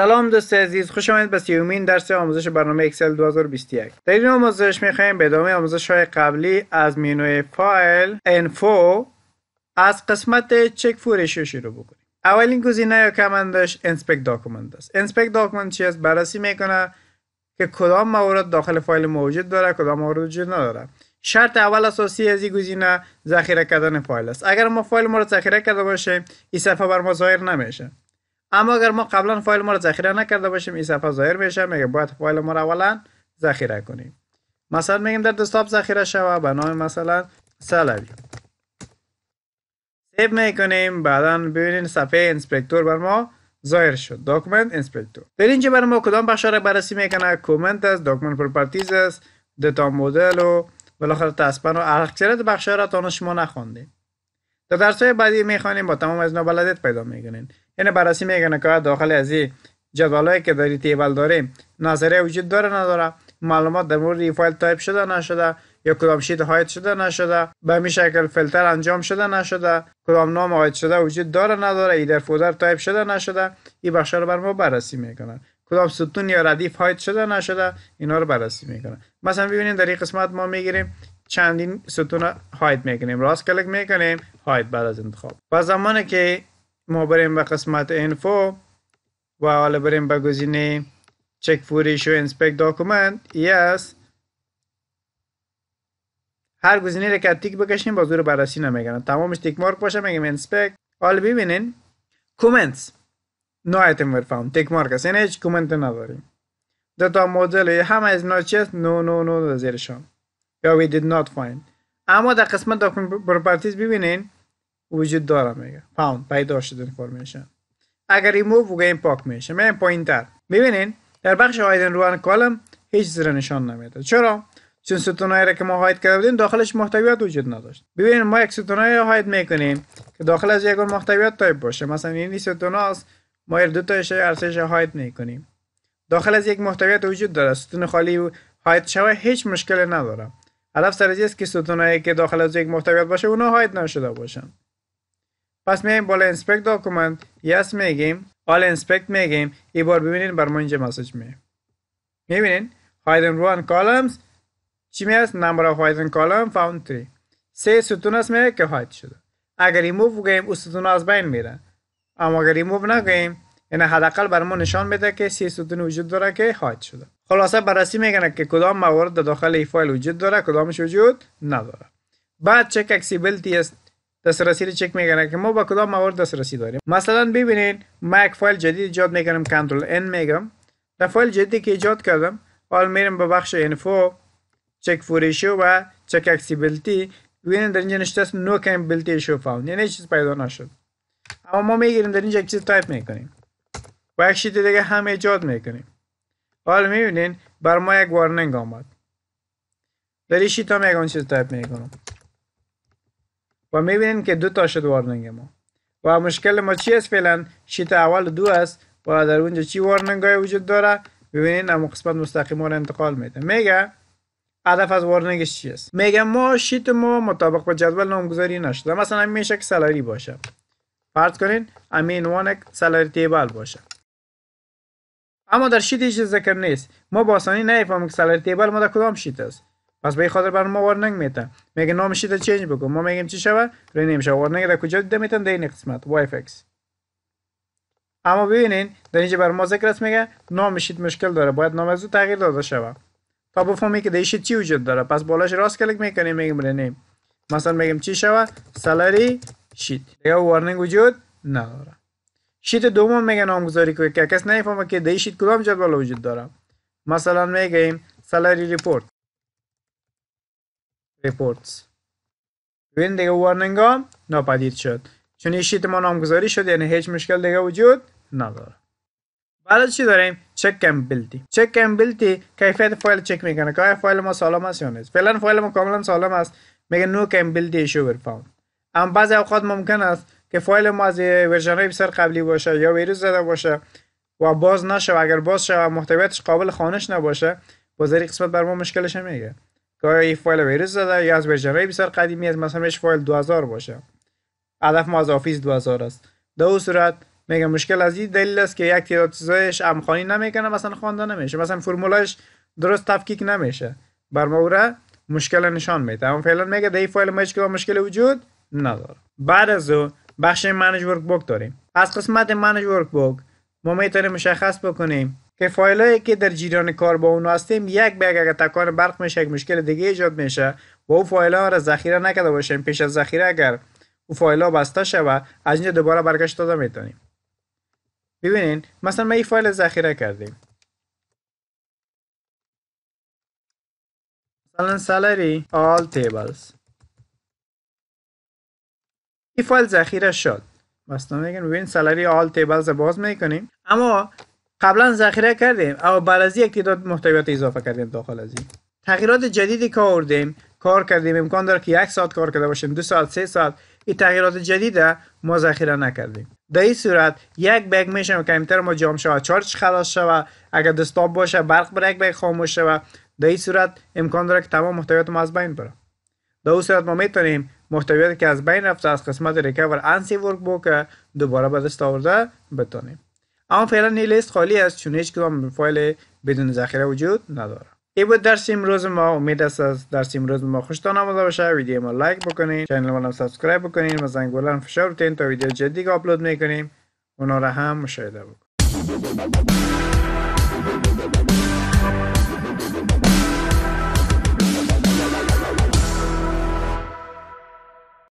سلام دوست عزیز خوش آمدید به سیومین درس آموزش برنامه اکسل 2021 در این آموزش میخواهیم به ادامه آموزش های قبلی از مینوی فایل انفو از قسمت چک فورشیو شروع بکنیم اولین گزینه یا کمندش انسپکت داکومنت است انسپکت داکومنت چی بررسی میکنه که کدام موارد داخل فایل موجود داره کدام موارد وجود نداره شرط اول اساسی از این گزینه ذخیره کردن فایل است اگر ما فایل ما ذخیره کرده باشیم این صفحه بر ما ظاهر نمیشه اما اگر ما قبلا فایل ما رو ذخیره نکرده باشیم این صفحه ظاهر میشه میگه باید فایل ما رو اولا ذخیره کنیم مثلا میگیم در دسکتاپ ذخیره شوه به نام مثلا سالوی سیو میکنیم بعدا ببینین صفحه اینسپکتور بر ما ظاهر شد داکومنت اینسپکتور در اینجا بر ما کدام بخش را بررسی میکنه کومنت است داکومنت پروپرتیز است دتا مدل و بالاخره تسپن و اکثریت بخش را تا شما نخوندیم در درس های بعدی میخوانیم با تمام از نابلدیت پیدا میکنین یعنی بررسی میکنه که داخل از جدولایی که داری تیبل داره نظریه وجود داره نداره معلومات در مورد فایل تایپ شده نشده یا کدام شیت هایت شده نشده به می شکل فیلتر انجام شده نشده کدام نام هایت شده وجود داره نداره ای در فودر تایپ شده نشده این بخش رو بر ما بررسی میکنن کدام ستون یا ردیف هایت شده نشده اینا رو بررسی میکنن مثلا ببینید در این قسمت ما میگیریم چندین ستون هایت میکنیم راست کلک میکنیم هایت بعد از انتخاب و زمانی که ما بریم به قسمت انفو و حالا بریم به گزینه چک فور ایشو انسپکت داکومنت یس هر گزینه را که تیک بکشیم باز رو بررسی نمیگن تمامش تیک مارک باشه میگم انسپکت حالا ببینین کومنتس نو ایتم ور فاوند تیک مارک است اینه هیچ کومنت نداریم دو تا مدل همه از ناچست نو نو نو زیرشان یا وی دید نات فایند اما در قسمت داکومنت پروپرتیز ببینین وجود داره میگه فاوند پیدا شد انفورمیشن اگر ریموو و این پاک میشه من پایین تر ببینین در بخش هایدن روان کالم هیچ زیر نشان نمیده چرا چون ستونایی که ما هاید کردیم داخلش محتویات وجود نداشت ببینید ما یک ستونایی را هاید میکنیم که داخل از یک محتویات تایپ باشه مثلا این ستون هاست ما دو تایش ارزش هاید میکنیم داخل از یک محتویات وجود داره ستون خالی هاید شوه هیچ مشکلی نداره هدف سر است که ستونایی که داخل از یک محتویات باشه اونا هاید نشده باشن پس میایم بالا انسپکت داکومنت یس میگیم آل انسپکت میگیم ای بار ببینین بر ما اینجا مسج می میبینین هایدن رو ان کالمز چی می است نمبر اف هایدن کالم فاوند 3 سه ستون است میره که هایت شده اگر ریموو گیم اون ستون از بین میره اما اگر ریموو نگیم یعنی حداقل بر ما نشان میده که سه ستون وجود داره که هایت شده خلاصه بررسی میکنه که کدام موارد داخل ای فایل وجود داره کدامش وجود نداره بعد چک اکسیبیلیتی است دسترسی رو چک میکنه که ما با کدام موارد دسترسی داریم مثلا ببینید ما یک فایل جدید ایجاد میکنم کنترل ان میگم در فایل جدیدی که ایجاد کردم حال میرم به بخش انفو چک فور و چک اکسیبیلیتی ببینید در اینجا است نو کمبیلیتی ایشو فاوند یعنی چیز پیدا نشد اما ما میگیریم در اینجا یک چیز تایپ میکنیم و یک شیت دیگه هم ایجاد میکنیم حال میبینین بر ما یک وارنینگ آمد در این شیت هم یک چیز تایپ میکنم و میبینین که دو تا شد وارننگ ما و مشکل ما چی است فعلا شیت اول دو است و در اونجا چی وارننگ های وجود داره ببینین اما قسمت مستقیما رو انتقال میده میگه هدف از وارنگش چی است میگه ما شیت ما مطابق با جدول نامگذاری نشده مثلا میشه که سلاری باشه فرض کنین امین وان سلاری تیبل باشه اما در شیت هیچ ذکر نیست ما با آسانی نمیفهمیم که سالاری تیبل ما در کدام شیت است پس به خاطر بر ما وارنگ میتن میگه نامشید رو چینج بکن ما میگیم چی شوه رینیم شوه وارنگ را کجا دیده میتن در این قسمت وای فکس اما ببینین در اینجا بر ما ذکر است میگه نامشید مشکل داره باید نام از تغییر داده شوه تا بفهمی که دیشی چی وجود داره پس بالاش راست کلیک میکنیم میگیم رینیم مثلا میگیم چی شوه سالری شید دیگه وارنینگ وجود نداره شیت دوم میگه نامگذاری کو که کس نمیفهمه که دیشید کدام جدول وجود داره مثلا میگیم سالری ریپورت ریپورتس ببین دیگه وارنینگ ها ناپدید شد چون این شیت ما نامگذاری شد یعنی هیچ مشکل دیگه وجود نداره بعد چی داریم چک کمپیلتی چک کمپیلتی کیفیت فایل چک میکنه که فایل ما سالم است یا نیست فعلا فایل ما کاملا سالم است میگه نو کمپیلتی ایشو بر فاون اما بعضی اوقات ممکن است که فایل ما از ورژن های بسیار قبلی باشه یا ویروس زده باشه و باز نشه و اگر باز و محتویاتش قابل خانش نباشه باز قسمت بر ما مشکلش میگه گاهی یه فایل ویروس زده یا از های بسیار قدیمی از مثلا فایل 2000 باشه هدف ما از آفیس 2000 است دو صورت میگه مشکل از این دلیل است که یک تعداد چیزایش امخانی نمیکنه مثلا خوانده نمیشه مثلا فرمولاش درست تفکیک نمیشه بر ما مشکل نشان میده اما فعلا میگه دی این فایل ما هیچ مشکل وجود نداره بعد از او بخش منیج ورک بوک داریم از قسمت منیج ورک بوک ما میتونیم مشخص بکنیم که هایی که در جریان کار با اون هستیم یک به یک اگر تکان برق میشه یک مشکل دیگه ایجاد میشه و فایل ها را ذخیره نکرده باشیم پیش از ذخیره اگر او ها بسته شوه از اینجا دوباره برگشت داده میتونیم ببینین مثلا ما این فایل ذخیره کردیم مثلا سالری all tables این فایل ذخیره شد مثلا میگن ببین سالری all tables باز میکنیم اما قبلا ذخیره کردیم او بعد از یک تعداد محتویات اضافه کردیم داخل از این تغییرات جدیدی که آوردیم کار کردیم امکان داره که یک ساعت کار کرده باشیم دو ساعت سه ساعت این تغییرات جدید ما ذخیره نکردیم در این صورت یک بگ میشه و کمتر ما جام و چارج خلاص شوه اگر دستاب باشه برق بر یک بگ خاموش شود در این صورت امکان داره که تمام محتویات ما از بین بره در اون صورت ما میتونیم محتویاتی که از بین رفته از قسمت ریکاور انسی ورک بوک دوباره به دست آورده بتونیم. اما فعلا این لیست خالی است چون هیچ کدام فایل بدون ذخیره وجود نداره ای بود درس امروز ما امید است از درس امروز ما خوشتان آمده باشه ویدیو ما لایک بکنین چنل ما هم سابسکرایب بکنین و زنگولا فشار بتین تا ویدیو جدی که آپلود میکنیم اونا را هم مشاهده بکنید